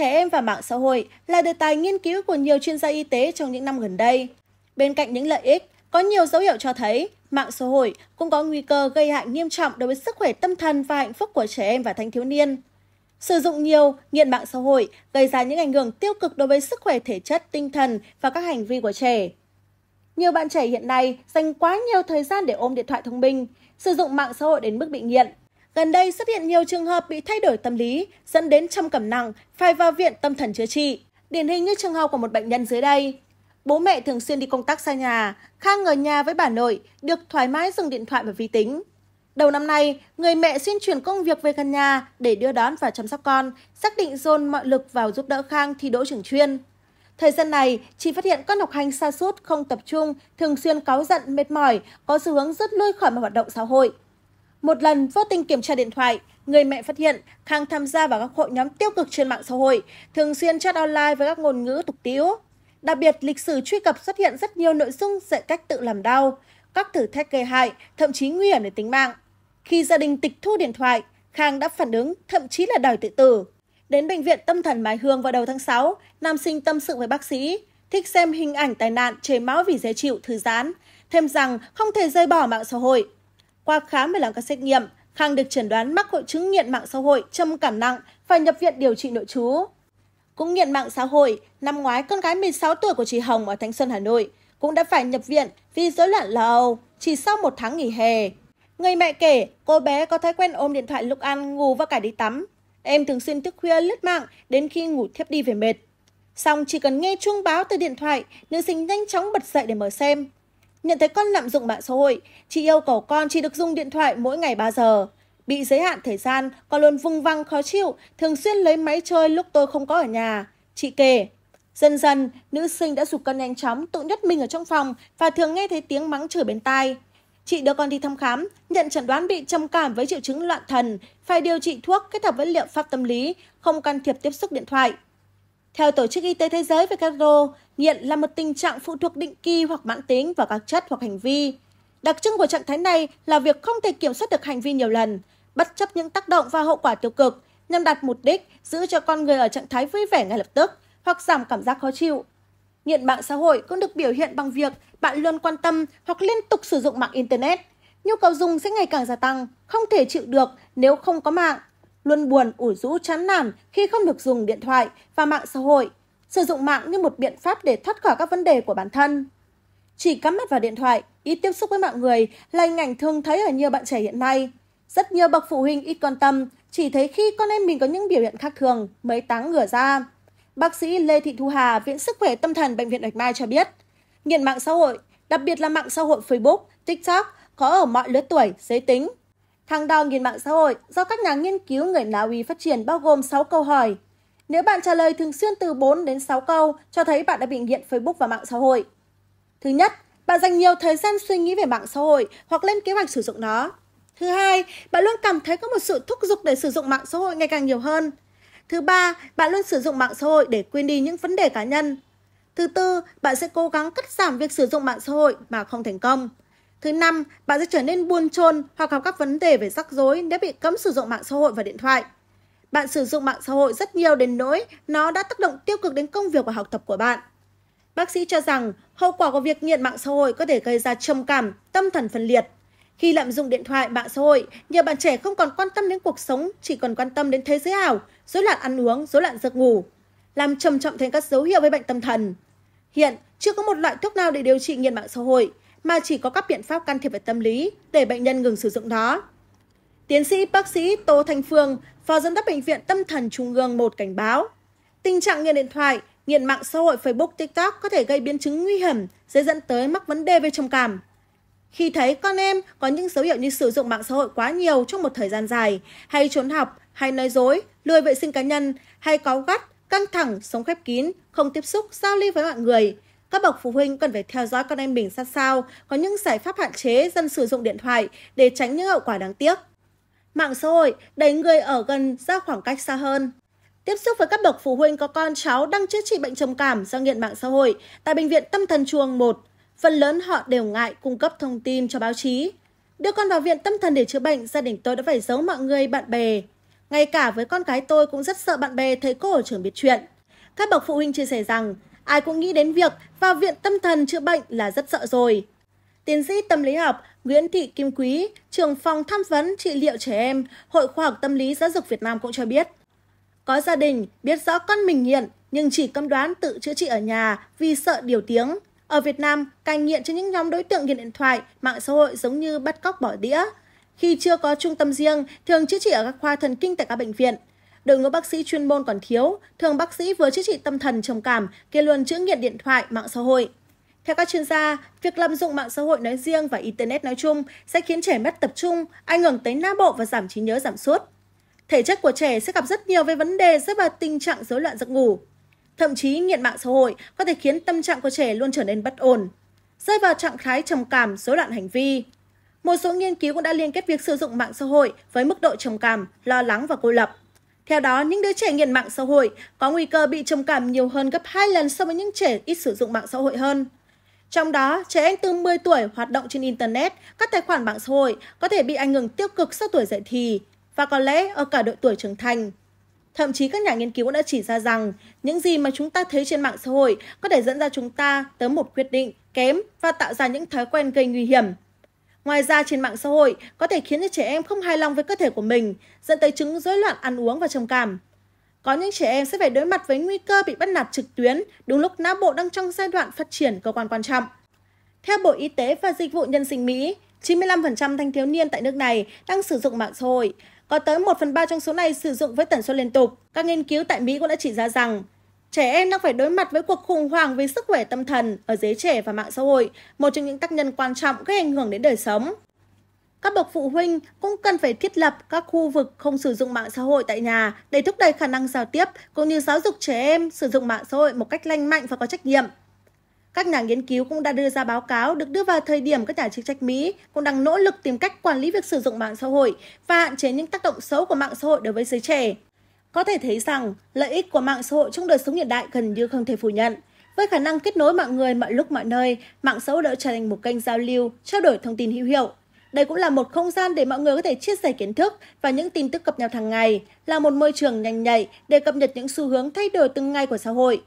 trẻ em và mạng xã hội là đề tài nghiên cứu của nhiều chuyên gia y tế trong những năm gần đây. Bên cạnh những lợi ích, có nhiều dấu hiệu cho thấy mạng xã hội cũng có nguy cơ gây hại nghiêm trọng đối với sức khỏe tâm thần và hạnh phúc của trẻ em và thanh thiếu niên. Sử dụng nhiều, nghiện mạng xã hội gây ra những ảnh hưởng tiêu cực đối với sức khỏe thể chất, tinh thần và các hành vi của trẻ. Nhiều bạn trẻ hiện nay dành quá nhiều thời gian để ôm điện thoại thông minh, sử dụng mạng xã hội đến mức bị nghiện, gần đây xuất hiện nhiều trường hợp bị thay đổi tâm lý dẫn đến trầm cảm nặng phải vào viện tâm thần chữa trị điển hình như trường hợp của một bệnh nhân dưới đây bố mẹ thường xuyên đi công tác xa nhà khang ở nhà với bà nội được thoải mái dùng điện thoại và vi tính đầu năm nay người mẹ xin chuyển công việc về gần nhà để đưa đón và chăm sóc con xác định dồn mọi lực vào giúp đỡ khang thi đỗ trường chuyên Thời gian này, chị phát hiện con học hành xa suốt, không tập trung, thường xuyên cáu giận, mệt mỏi, có xu hướng rút lui khỏi mọi hoạt động xã hội một lần vô tình kiểm tra điện thoại người mẹ phát hiện khang tham gia vào các hội nhóm tiêu cực trên mạng xã hội thường xuyên chat online với các ngôn ngữ tục tiễu đặc biệt lịch sử truy cập xuất hiện rất nhiều nội dung dạy cách tự làm đau các thử thách gây hại thậm chí nguy hiểm đến tính mạng khi gia đình tịch thu điện thoại khang đã phản ứng thậm chí là đòi tự tử đến bệnh viện tâm thần Mai Hương vào đầu tháng 6, nam sinh tâm sự với bác sĩ, thích xem hình ảnh tai nạn chảy máu vì dễ chịu thư giãn, thêm rằng không thể rơi bỏ mạng xã hội qua khám và làm các xét nghiệm khang được chẩn đoán mắc hội chứng nghiện mạng xã hội trầm cảm nặng phải nhập viện điều trị nội trú cũng nghiện mạng xã hội năm ngoái con gái 16 tuổi của chị Hồng ở Thanh Xuân Hà Nội cũng đã phải nhập viện vì rối loạn lo âu chỉ sau một tháng nghỉ hè người mẹ kể cô bé có thói quen ôm điện thoại lúc ăn ngủ và cả đi tắm em thường xuyên thức khuya lướt mạng đến khi ngủ thiếp đi về mệt Xong chỉ cần nghe chuông báo từ điện thoại, nữ sinh nhanh chóng bật dậy để mở xem nhận thấy con lạm dụng mạng xã hội chị yêu cầu con chỉ được dùng điện thoại mỗi ngày ba giờ bị giới hạn thời gian con luôn vung văng khó chịu thường xuyên lấy máy chơi lúc tôi không có ở nhà chị kể dần dần nữ sinh đã sụp cân nhanh chóng tự nhốt mình ở trong phòng và thường nghe thấy tiếng mắng chửi bên tai chị đưa con đi thăm khám nhận chẩn đoán bị trầm cảm với triệu chứng loạn thần phải điều trị thuốc kết hợp với liệu pháp tâm lý không can thiệp tiếp xúc điện thoại theo tổ chức y tế thế giới về who nghiện là một tình trạng phụ thuộc định kỳ hoặc mãn tính vào các chất hoặc hành vi đặc trưng của trạng thái này là việc không thể kiểm soát được hành vi nhiều lần bất chấp những tác động và hậu quả tiêu cực nhằm đạt mục đích giữ cho con người ở trạng thái vui vẻ ngay lập tức hoặc giảm cảm giác khó chịu nghiện mạng xã hội cũng được biểu hiện bằng việc bạn luôn quan tâm hoặc liên tục sử dụng mạng internet nhu cầu dùng sẽ ngày càng gia tăng không thể chịu được nếu không có mạng luôn buồn ủi rũ chán nản khi không được dùng điện thoại và mạng xã hội sử dụng mạng như một biện pháp để thoát khỏi các vấn đề của bản thân chỉ cắm mắt vào điện thoại ít tiếp xúc với mạng người là hình ảnh thường thấy ở nhiều bạn trẻ hiện nay rất nhiều bậc phụ huynh ít quan tâm chỉ thấy khi con em mình có những biểu hiện khác thường mới táng ngửa ra bác sĩ lê thị thu hà viện sức khỏe tâm thần bệnh viện bạch mai cho biết nghiện mạng xã hội đặc biệt là mạng xã hội facebook tiktok có ở mọi lứa tuổi giới tính Thang đo nghiền mạng xã hội do các nhà nghiên cứu người Na Uy phát triển bao gồm 6 câu hỏi. Nếu bạn trả lời thường xuyên từ 4 đến 6 câu, cho thấy bạn đã bị nghiện Facebook và mạng xã hội. Thứ nhất, bạn dành nhiều thời gian suy nghĩ về mạng xã hội hoặc lên kế hoạch sử dụng nó. Thứ hai, bạn luôn cảm thấy có một sự thúc giục để sử dụng mạng xã hội ngày càng nhiều hơn. Thứ ba, bạn luôn sử dụng mạng xã hội để quên đi những vấn đề cá nhân. Thứ tư, bạn sẽ cố gắng cắt giảm việc sử dụng mạng xã hội mà không thành công thứ năm bạn sẽ trở nên buồn chôn hoặc gặp các vấn đề về rắc rối nếu bị cấm sử dụng mạng xã hội và điện thoại bạn sử dụng mạng xã hội rất nhiều đến nỗi nó đã tác động tiêu cực đến công việc và học tập của bạn bác sĩ cho rằng hậu quả của việc nghiện mạng xã hội có thể gây ra trầm cảm tâm thần phân liệt khi lạm dụng điện thoại mạng xã hội nhiều bạn trẻ không còn quan tâm đến cuộc sống chỉ còn quan tâm đến thế giới ảo rối loạn ăn uống rối loạn giấc ngủ làm trầm trọng thêm các dấu hiệu về bệnh tâm thần hiện chưa có một loại thuốc nào để điều trị nghiện mạng xã hội mà chỉ có các biện pháp can thiệp về tâm lý để bệnh nhân ngừng sử dụng nó tiến sĩ bác sĩ tô thanh phương phó giám đốc bệnh viện tâm thần trung ương một cảnh báo tình trạng nghiện điện thoại nghiện mạng xã hội facebook tiktok có thể gây biến chứng nguy hiểm dễ dẫn tới mắc vấn đề về trầm cảm khi thấy con em có những dấu hiệu như sử dụng mạng xã hội quá nhiều trong một thời gian dài hay trốn học hay nói dối lười vệ sinh cá nhân hay cáu gắt căng thẳng sống khép kín không tiếp xúc giao lưu với mọi người các bậc phụ huynh cần phải theo dõi con em mình sát sao có những giải pháp hạn chế dân sử dụng điện thoại để tránh những hậu quả đáng tiếc mạng xã hội đẩy người ở gần ra khoảng cách xa hơn tiếp xúc với các bậc phụ huynh có con cháu đang chữa trị bệnh trầm cảm do nghiện mạng xã hội tại bệnh viện tâm thần chuông một, phần lớn họ đều ngại cung cấp thông tin cho báo chí đưa con vào viện tâm thần để chữa bệnh gia đình tôi đã phải giấu mọi người bạn bè ngay cả với con cái tôi cũng rất sợ bạn bè thấy cô ở trường biết chuyện các bậc phụ huynh chia sẻ rằng ai cũng nghĩ đến việc vào viện tâm thần chữa bệnh là rất sợ rồi. Tiến sĩ tâm lý học Nguyễn Thị Kim Quý, trưởng phòng tham vấn trị liệu trẻ em, Hội khoa học tâm lý giáo dục Việt Nam cũng cho biết. Có gia đình biết rõ con mình nghiện nhưng chỉ cấm đoán tự chữa trị ở nhà vì sợ điều tiếng. Ở Việt Nam, cai nghiện cho những nhóm đối tượng nghiện điện thoại, mạng xã hội giống như bắt cóc bỏ đĩa. Khi chưa có trung tâm riêng, thường chữa trị ở các khoa thần kinh tại các bệnh viện đội ngũ bác sĩ chuyên môn còn thiếu thường bác sĩ vừa chữa trị tâm thần trầm cảm kê luôn chữ nghiện điện thoại mạng xã hội theo các chuyên gia, việc lạm dụng mạng xã hội nói riêng và Internet nói chung sẽ khiến trẻ mất tập trung, ảnh hưởng tới não bộ và giảm trí nhớ giảm sút. Thể chất của trẻ sẽ gặp rất nhiều về vấn đề rất vào tình trạng rối loạn giấc ngủ. Thậm chí nghiện mạng xã hội có thể khiến tâm trạng của trẻ luôn trở nên bất ổn, rơi vào trạng thái trầm cảm, rối loạn hành vi. Một số nghiên cứu cũng đã liên kết việc sử dụng mạng xã hội với mức độ trầm cảm, lo lắng và cô lập. Theo đó, những đứa trẻ nghiện mạng xã hội có nguy cơ bị trầm cảm nhiều hơn gấp 2 lần so với những trẻ ít sử dụng mạng xã hội hơn. Trong đó, trẻ em từ 10 tuổi hoạt động trên Internet, các tài khoản mạng xã hội có thể bị ảnh hưởng tiêu cực sau tuổi dậy thì và có lẽ ở cả độ tuổi trưởng thành. Thậm chí các nhà nghiên cứu cũng đã chỉ ra rằng những gì mà chúng ta thấy trên mạng xã hội có thể dẫn ra chúng ta tới một quyết định kém và tạo ra những thói quen gây nguy hiểm ngoài ra trên mạng xã hội có thể khiến cho trẻ em không hài lòng với cơ thể của mình dẫn tới chứng rối loạn ăn uống và trầm cảm có những trẻ em sẽ phải đối mặt với nguy cơ bị bắt nạt trực tuyến đúng lúc não bộ đang trong giai đoạn phát triển cơ quan quan trọng theo bộ y tế và dịch vụ nhân sinh mỹ 95% thanh thiếu niên tại nước này đang sử dụng mạng xã hội có tới 1 phần 3 trong số này sử dụng với tần suất liên tục. Các nghiên cứu tại Mỹ cũng đã chỉ ra rằng trẻ em đang phải đối mặt với cuộc khủng hoảng về sức khỏe tâm thần ở giới trẻ và mạng xã hội một trong những tác nhân quan trọng gây ảnh hưởng đến đời sống các bậc phụ huynh cũng cần phải thiết lập các khu vực không sử dụng mạng xã hội tại nhà để thúc đẩy khả năng giao tiếp cũng như giáo dục trẻ em sử dụng mạng xã hội một cách lành mạnh và có trách nhiệm các nhà nghiên cứu cũng đã đưa ra báo cáo được đưa vào thời điểm các nhà chức trách Mỹ cũng đang nỗ lực tìm cách quản lý việc sử dụng mạng xã hội và hạn chế những tác động xấu của mạng xã hội đối với giới trẻ có thể thấy rằng lợi ích của mạng xã hội trong đời sống hiện đại gần như không thể phủ nhận với khả năng kết nối mọi người mọi lúc mọi nơi mạng xã hội đã trở thành một kênh giao lưu trao đổi thông tin hữu hiệu đây cũng là một không gian để mọi người có thể chia sẻ kiến thức và những tin tức cập nhật hàng ngày là một môi trường nhanh nhạy để cập nhật những xu hướng thay đổi từng ngày của xã hội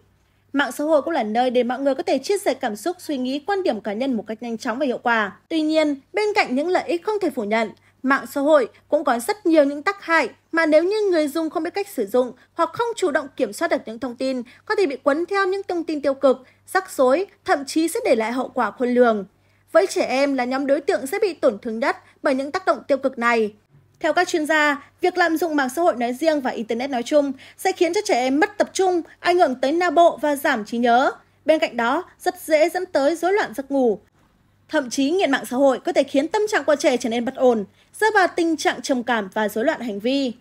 Mạng xã hội cũng là nơi để mọi người có thể chia sẻ cảm xúc, suy nghĩ, quan điểm cá nhân một cách nhanh chóng và hiệu quả. Tuy nhiên, bên cạnh những lợi ích không thể phủ nhận, Mạng xã hội cũng có rất nhiều những tác hại mà nếu như người dùng không biết cách sử dụng hoặc không chủ động kiểm soát được những thông tin, có thể bị cuốn theo những thông tin tiêu cực, rắc rối, thậm chí sẽ để lại hậu quả khôn lường. Với trẻ em là nhóm đối tượng sẽ bị tổn thương nhất bởi những tác động tiêu cực này. Theo các chuyên gia, việc lạm dụng mạng xã hội nói riêng và Internet nói chung sẽ khiến cho trẻ em mất tập trung, ảnh hưởng tới não bộ và giảm trí nhớ. Bên cạnh đó, rất dễ dẫn tới rối loạn giấc ngủ, thậm chí nghiện mạng xã hội có thể khiến tâm trạng của trẻ trở nên bất ổn rơi vào tình trạng trầm cảm và rối loạn hành vi